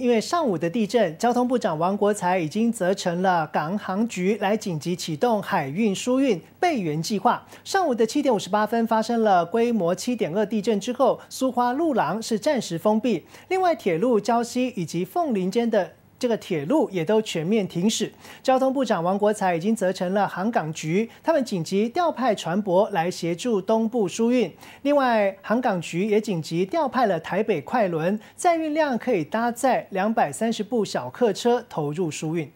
因为上午的地震，交通部长王国才已经责成了港航局来紧急启动海运疏运备援计划。上午的七点五十八分发生了规模七点二地震之后，苏花路廊是暂时封闭。另外，铁路礁溪以及凤林间的。这个铁路也都全面停驶，交通部长王国才已经责成了航港局，他们紧急调派船舶来协助东部疏运。另外，航港局也紧急调派了台北快轮，载运量可以搭载两百三十部小客车投入疏运。